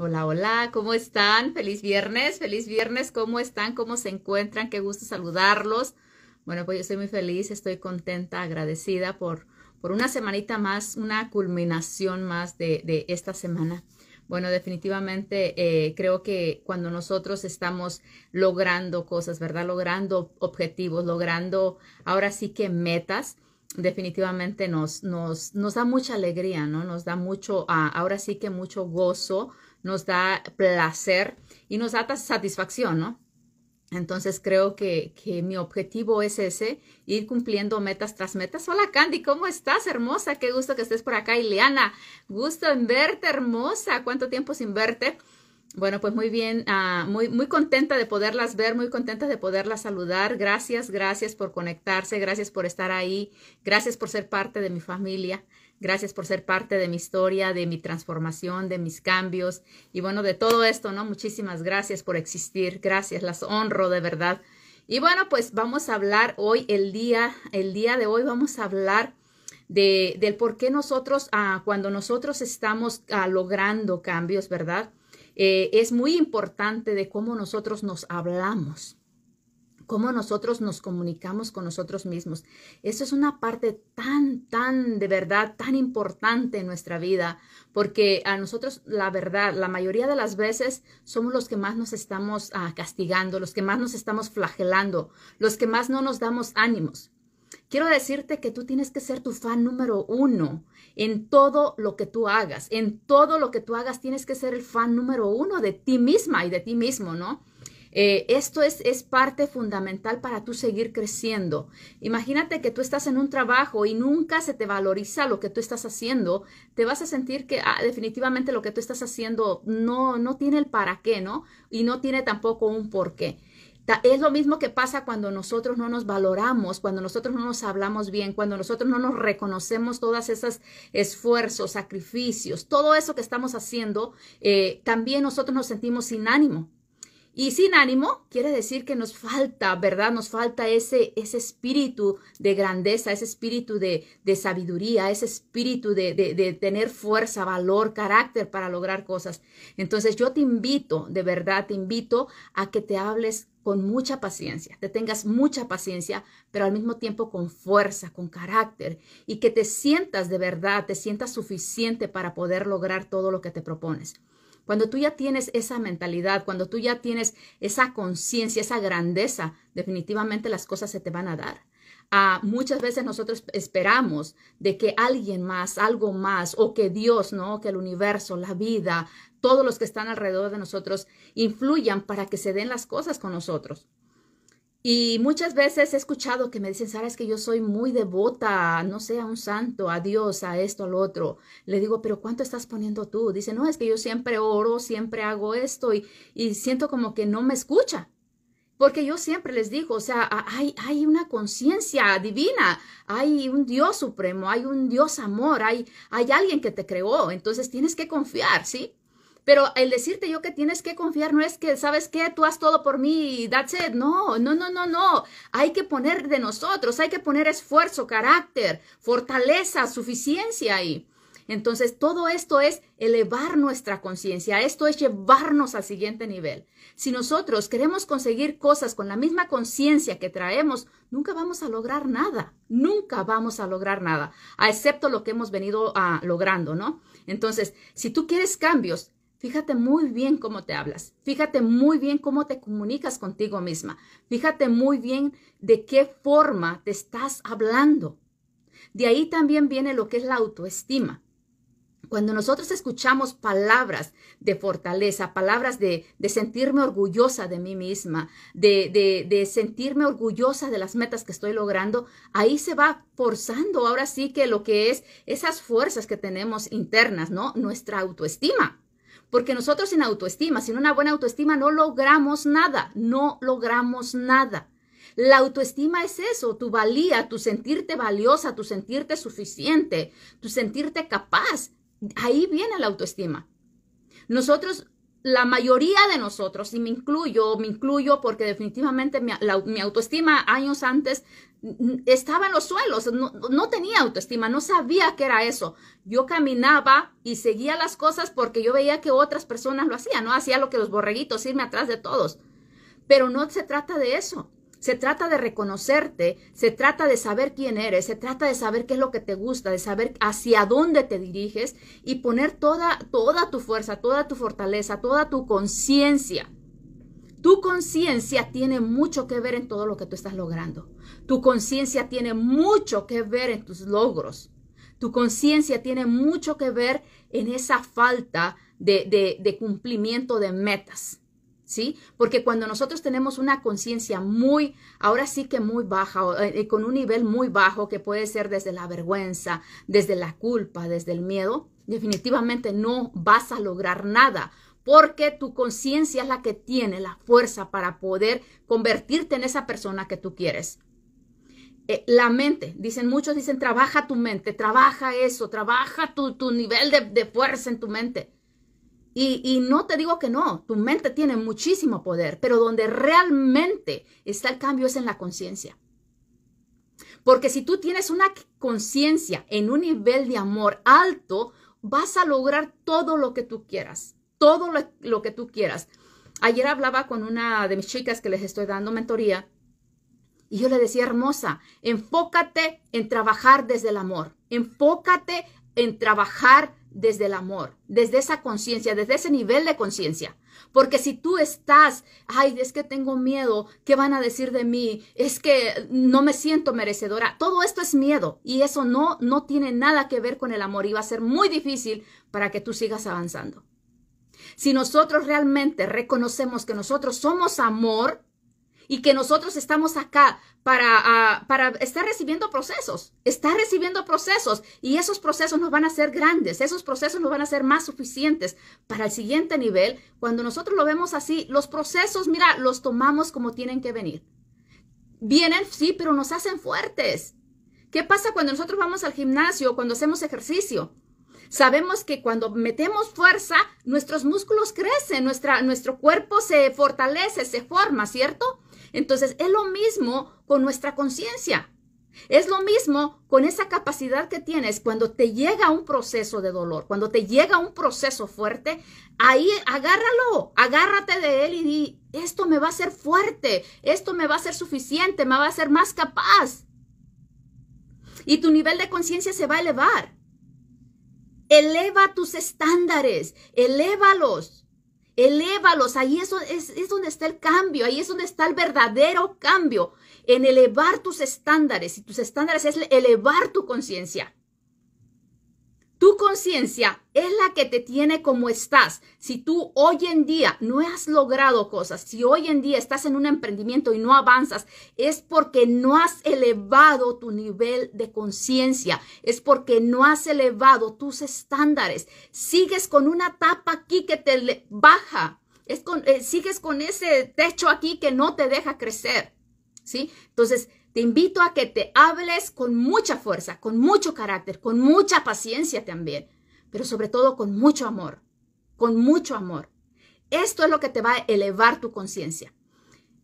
Hola, hola, ¿cómo están? Feliz viernes, feliz viernes, ¿cómo están? ¿Cómo se encuentran? Qué gusto saludarlos. Bueno, pues yo estoy muy feliz, estoy contenta, agradecida por, por una semanita más, una culminación más de, de esta semana. Bueno, definitivamente eh, creo que cuando nosotros estamos logrando cosas, ¿verdad? Logrando objetivos, logrando ahora sí que metas, definitivamente nos, nos, nos da mucha alegría, ¿no? Nos da mucho, ah, ahora sí que mucho gozo, nos da placer y nos da satisfacción, ¿no? Entonces creo que, que, mi objetivo es ese, ir cumpliendo metas tras metas. Hola Candy, ¿cómo estás, hermosa? Qué gusto que estés por acá. Ileana, gusto en verte, hermosa. ¿Cuánto tiempo sin verte? Bueno, pues muy bien, ah, muy, muy contenta de poderlas ver, muy contenta de poderlas saludar. Gracias, gracias por conectarse, gracias por estar ahí, gracias por ser parte de mi familia. Gracias por ser parte de mi historia, de mi transformación, de mis cambios y bueno, de todo esto, ¿no? Muchísimas gracias por existir. Gracias, las honro de verdad. Y bueno, pues vamos a hablar hoy, el día, el día de hoy vamos a hablar de, del por qué nosotros, ah, cuando nosotros estamos ah, logrando cambios, ¿verdad? Eh, es muy importante de cómo nosotros nos hablamos cómo nosotros nos comunicamos con nosotros mismos. Eso es una parte tan, tan, de verdad, tan importante en nuestra vida, porque a nosotros, la verdad, la mayoría de las veces somos los que más nos estamos ah, castigando, los que más nos estamos flagelando, los que más no nos damos ánimos. Quiero decirte que tú tienes que ser tu fan número uno en todo lo que tú hagas. En todo lo que tú hagas tienes que ser el fan número uno de ti misma y de ti mismo, ¿no? Eh, esto es, parte fundamental para tú seguir creciendo. Imagínate que tú estás en un trabajo y nunca se te valoriza lo que tú estás haciendo. Te vas a sentir que ah, definitivamente lo que tú estás haciendo no, no tiene el para qué, ¿no? Y no tiene tampoco un por qué. Es lo mismo que pasa cuando nosotros no nos valoramos, cuando nosotros no nos hablamos bien, cuando nosotros no nos reconocemos todos esos esfuerzos, sacrificios, todo eso que estamos haciendo, eh, también nosotros nos sentimos sin ánimo. Y sin ánimo quiere decir que nos falta, ¿verdad? Nos falta ese, ese espíritu de grandeza, ese espíritu de, sabiduría, ese espíritu de, de, tener fuerza, valor, carácter para lograr cosas. Entonces yo te invito, de verdad, te invito a que te hables con mucha paciencia, te tengas mucha paciencia, pero al mismo tiempo con fuerza, con carácter y que te sientas de verdad, te sientas suficiente para poder lograr todo lo que te propones. Cuando tú ya tienes esa mentalidad, cuando tú ya tienes esa conciencia, esa grandeza, definitivamente las cosas se te van a dar. Ah, muchas veces nosotros esperamos de que alguien más, algo más, o que Dios, Que el universo, la vida, todos los que están alrededor de nosotros influyan para que se den las cosas con nosotros. Y muchas veces he escuchado que me dicen, Sara, es que yo soy muy devota, no sé, a un santo, a Dios, a esto, al otro. Le digo, pero ¿cuánto estás poniendo tú? Dice, no, es que yo siempre oro, siempre hago esto y, y siento como que no me escucha. Porque yo siempre les digo, o sea, ah, hay, hay una conciencia divina, hay un Dios supremo, hay un Dios amor, hay, hay alguien que te creó, entonces tienes que confiar, ¿sí? Pero el decirte yo que tienes que confiar no es que, ¿sabes qué? Tú haz todo por mí y that's it. No, no, no, no, no. Hay que poner de nosotros, hay que poner esfuerzo, carácter, fortaleza, suficiencia ahí. Entonces, todo esto es elevar nuestra conciencia, esto es llevarnos al siguiente nivel. Si nosotros queremos conseguir cosas con la misma conciencia que traemos, nunca vamos a lograr nada, nunca vamos a lograr nada, a excepto lo que hemos venido ah, logrando, ¿no? Entonces, si tú quieres cambios, Fíjate muy bien cómo te hablas, fíjate muy bien cómo te comunicas contigo misma, fíjate muy bien de qué forma te estás hablando. De ahí también viene lo que es la autoestima. Cuando nosotros escuchamos palabras de fortaleza, palabras de, sentirme orgullosa de mí misma, de, de, sentirme orgullosa de las metas que estoy logrando, ahí se va forzando ahora sí que lo que es esas fuerzas que tenemos internas, ¿no? Nuestra autoestima. Porque nosotros sin autoestima, sin una buena autoestima, no logramos nada, no logramos nada. La autoestima es eso, tu valía, tu sentirte valiosa, tu sentirte suficiente, tu sentirte capaz. Ahí viene la autoestima. Nosotros la mayoría de nosotros, y me incluyo, me incluyo porque definitivamente mi, autoestima años antes estaba en los suelos, no, no, tenía autoestima, no sabía qué era eso. Yo caminaba y seguía las cosas porque yo veía que otras personas lo hacían, no hacía lo que los borreguitos, irme atrás de todos. Pero no se trata de eso. Se trata de reconocerte, se trata de saber quién eres, se trata de saber qué es lo que te gusta, de saber hacia dónde te diriges y poner toda, toda tu fuerza, toda tu fortaleza, toda tu conciencia. Tu conciencia tiene mucho que ver en todo lo que tú estás logrando. Tu conciencia tiene mucho que ver en tus logros. Tu conciencia tiene mucho que ver en esa falta de, de, de cumplimiento de metas. ¿sí? Porque cuando nosotros tenemos una conciencia muy, ahora sí que muy baja, eh, con un nivel muy bajo que puede ser desde la vergüenza, desde la culpa, desde el miedo, definitivamente no vas a lograr nada. Porque tu conciencia es la que tiene la fuerza para poder convertirte en esa persona que tú quieres. Eh, la mente, dicen muchos, dicen, trabaja tu mente, trabaja eso, trabaja tu, nivel de fuerza en tu mente. Y, no te digo que no, tu mente tiene muchísimo poder, pero donde realmente está el cambio es en la conciencia. Porque si tú tienes una conciencia en un nivel de amor alto, vas a lograr todo lo que tú quieras, todo lo, que tú quieras. Ayer hablaba con una de mis chicas que les estoy dando mentoría y yo le decía, hermosa, enfócate en trabajar desde el amor, enfócate en trabajar desde el amor, desde esa conciencia, desde ese nivel de conciencia. Porque si tú estás, ay, es que tengo miedo, ¿qué van a decir de mí? Es que no me siento merecedora. Todo esto es miedo y eso no, no tiene nada que ver con el amor y va a ser muy difícil para que tú sigas avanzando. Si nosotros realmente reconocemos que nosotros somos amor, y que nosotros estamos acá para, para estar recibiendo procesos, estar recibiendo procesos y esos procesos nos van a ser grandes, esos procesos nos van a ser más suficientes para el siguiente nivel. Cuando nosotros lo vemos así, los procesos, mira, los tomamos como tienen que venir. Vienen, sí, pero nos hacen fuertes. ¿Qué pasa cuando nosotros vamos al gimnasio, cuando hacemos ejercicio? Sabemos que cuando metemos fuerza, nuestros músculos crecen, nuestra, nuestro cuerpo se fortalece, se forma, ¿cierto? Entonces, es lo mismo con nuestra conciencia. Es lo mismo con esa capacidad que tienes cuando te llega un proceso de dolor, cuando te llega un proceso fuerte, ahí agárralo, agárrate de él y di, esto me va a ser fuerte, esto me va a ser suficiente, me va a ser más capaz. Y tu nivel de conciencia se va a elevar. Eleva tus estándares, elévalos. Elévalos, ahí es, es donde está el cambio, ahí es donde está el verdadero cambio, en elevar tus estándares. Y tus estándares es elevar tu conciencia es la que te tiene como estás. Si tú hoy en día no has logrado cosas, si hoy en día estás en un emprendimiento y no avanzas, es porque no has elevado tu nivel de conciencia, es porque no has elevado tus estándares. Sigues con una tapa aquí que te baja, eh, sigues con ese techo aquí que no te deja crecer. ¿Sí? Entonces, te invito a que te hables con mucha fuerza, con mucho carácter, con mucha paciencia también, pero sobre todo con mucho amor, con mucho amor. Esto es lo que te va a elevar tu conciencia.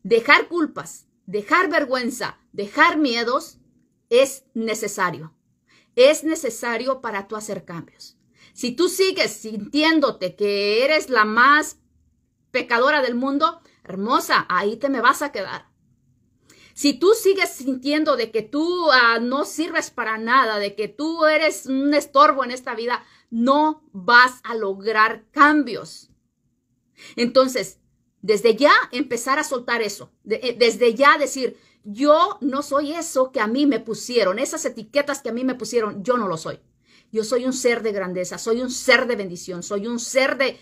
Dejar culpas, dejar vergüenza, dejar miedos es necesario. Es necesario para tú hacer cambios. Si tú sigues sintiéndote que eres la más pecadora del mundo, hermosa, ahí te me vas a quedar. Si tú sigues sintiendo de que tú ah, no sirves para nada, de que tú eres un estorbo en esta vida, no vas a lograr cambios. Entonces, desde ya empezar a soltar eso, eh, desde ya decir, yo no soy eso que a mí me pusieron, esas etiquetas que a mí me pusieron, yo no lo soy. Yo soy un ser de grandeza, soy un ser de bendición, soy un ser de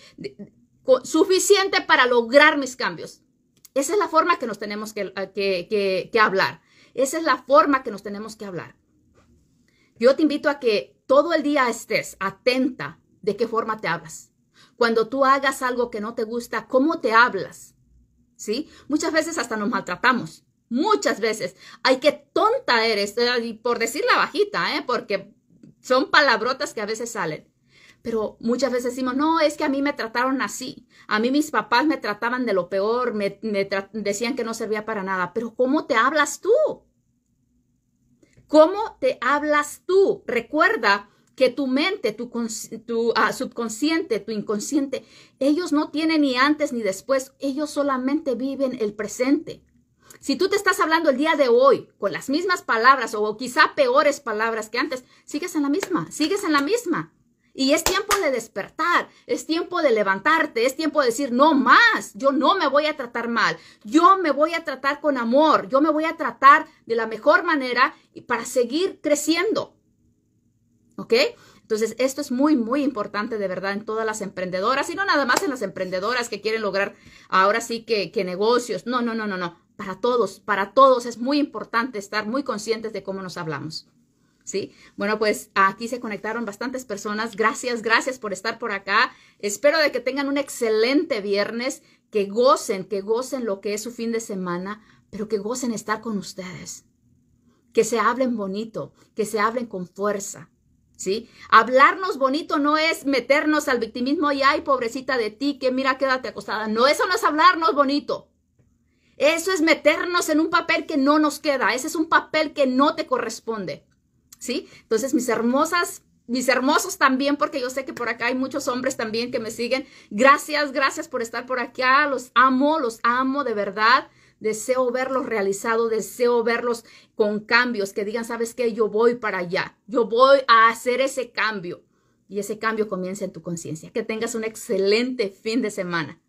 suficiente para lograr mis cambios. Esa es la forma que nos tenemos ah, que, hablar. Esa es la forma que nos tenemos que hablar. Yo te invito a que todo el día estés atenta de qué forma te hablas. Cuando tú hagas algo que no te gusta, ¿cómo te hablas? ¿Sí? Muchas veces hasta nos maltratamos. Muchas veces. Ay, qué tonta eres. Y por decir la bajita, ¿eh? Porque son palabrotas que a veces salen. Pero muchas veces decimos, no, es que a mí me trataron así. A mí mis papás me trataban de lo peor, me, decían que no servía para nada. Pero ¿cómo te hablas tú? ¿Cómo te hablas tú? Recuerda que tu mente, tu, ah, subconsciente, tu inconsciente, ellos no tienen ni antes ni después, ellos solamente viven el presente. Si tú te estás hablando el día de hoy con las mismas palabras o quizá peores palabras que antes, sigues en la misma, sigues en la misma. Y es tiempo de despertar, es tiempo de levantarte, es tiempo de decir, no más, yo no me voy a tratar mal, yo me voy a tratar con amor, yo me voy a tratar de la mejor manera para seguir creciendo. ¿Ok? Entonces, esto es muy, muy importante de verdad en todas las emprendedoras y no nada más en las emprendedoras que quieren lograr ahora sí que negocios. No, no, no, no, no. Para todos, para todos es muy importante estar muy conscientes de cómo nos hablamos. ¿sí? Bueno, pues aquí se conectaron bastantes personas. Gracias, gracias por estar por acá. Espero de que tengan un excelente viernes, que gocen, que gocen lo que es su fin de semana, pero que gocen estar con ustedes. Que se hablen bonito, que se hablen con fuerza. ¿Sí? Hablarnos bonito no es meternos al victimismo y ay, pobrecita de ti, que mira, quédate acostada. No, eso no es hablarnos bonito. Eso es meternos en un papel que no nos queda. Ese es un papel que no te corresponde. ¿sí? Entonces, mis hermosas mis hermosos también, porque yo sé que por acá hay muchos hombres también que me siguen. Gracias, gracias por estar por acá. Los amo, los amo de verdad. Deseo verlos realizados, deseo verlos con cambios, que digan, ¿sabes qué? Yo voy para allá, yo voy a hacer ese cambio. Y ese cambio comienza en tu conciencia. Que tengas un excelente fin de semana.